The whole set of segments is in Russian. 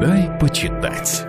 Дай почитать.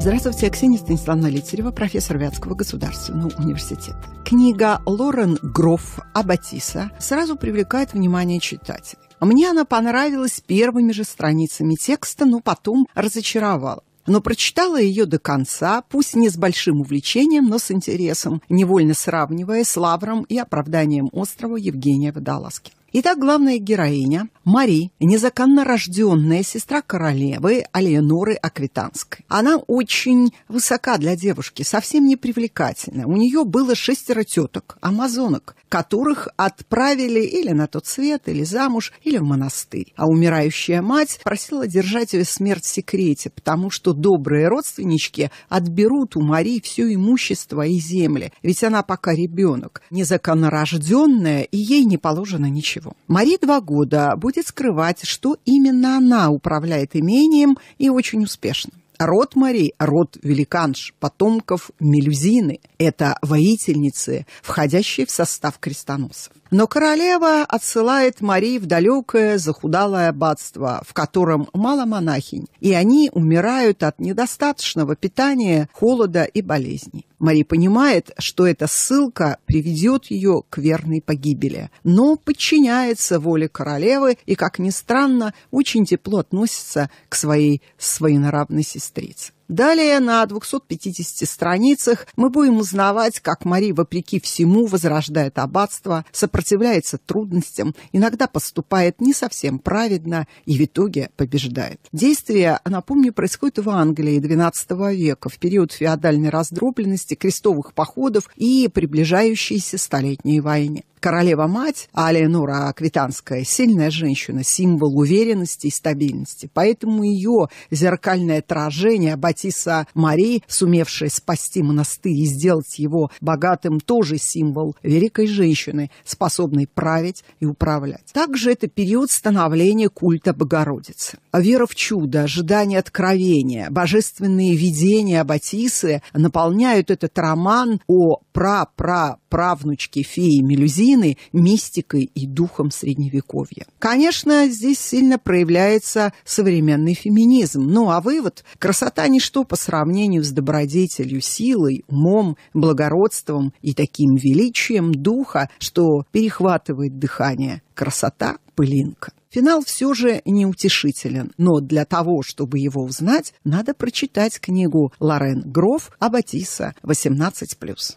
Здравствуйте, Ксения Станиславовна Литерева, профессор Вятского государственного университета. Книга Лорен Гроф Абатиса сразу привлекает внимание читателей. Мне она понравилась первыми же страницами текста, но потом разочаровала но прочитала ее до конца, пусть не с большим увлечением, но с интересом, невольно сравнивая с лавром и оправданием острова Евгения Водолазкина. Итак, главная героиня Мари, незаконно рожденная сестра королевы Алиеноры Аквитанской. Она очень высока для девушки, совсем не привлекательна. У нее было шестеро теток, амазонок, которых отправили или на тот свет, или замуж, или в монастырь. А умирающая мать просила держать ее смерть в секрете, потому что добрые родственнички отберут у Мари все имущество и земли, ведь она пока ребенок, незаконнорожденная, и ей не положено ничего. Андрееву. Марии два года будет скрывать, что именно она управляет имением и очень успешно. Род Марии, род великанш, потомков Мелюзины – это воительницы, входящие в состав крестоносцев. Но королева отсылает Марии в далекое захудалое аббатство, в котором мало монахинь, и они умирают от недостаточного питания, холода и болезней. Мари понимает, что эта ссылка приведет ее к верной погибели, но подчиняется воле королевы и, как ни странно, очень тепло относится к своей своенравной сестрице. Далее на 250 страницах мы будем узнавать, как Мария вопреки всему, возрождает аббатство, сопротивляется трудностям, иногда поступает не совсем праведно и в итоге побеждает. Действие, напомню, происходит в Англии XII века, в период феодальной раздробленности, крестовых походов и приближающейся столетней войне. Королева-мать а Алиенора Аквитанская – сильная женщина, символ уверенности и стабильности. Поэтому ее зеркальное отражение Батиса Марии, сумевшая спасти монастырь и сделать его богатым, тоже символ великой женщины, способной править и управлять. Также это период становления культа Богородицы. Вера в чудо, ожидание откровения, божественные видения Батисы наполняют этот роман о пра-пра-правнучке феи Мелюзины, картины мистикой и духом Средневековья. Конечно, здесь сильно проявляется современный феминизм. Ну а вывод – красота – ничто по сравнению с добродетелью, силой, умом, благородством и таким величием духа, что перехватывает дыхание. Красота – пылинка. Финал все же неутешителен, но для того, чтобы его узнать, надо прочитать книгу Лорен Гроф Абатиса «18+.»